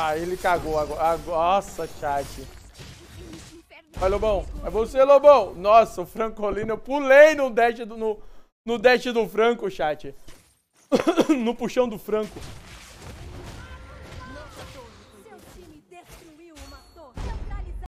Ah, ele cagou agora. Ah, nossa, chat. Vai, Lobão. É você, Lobão. Nossa, o Francolino. Eu pulei no dash do, no, no dash do Franco, chat. no puxão do Franco.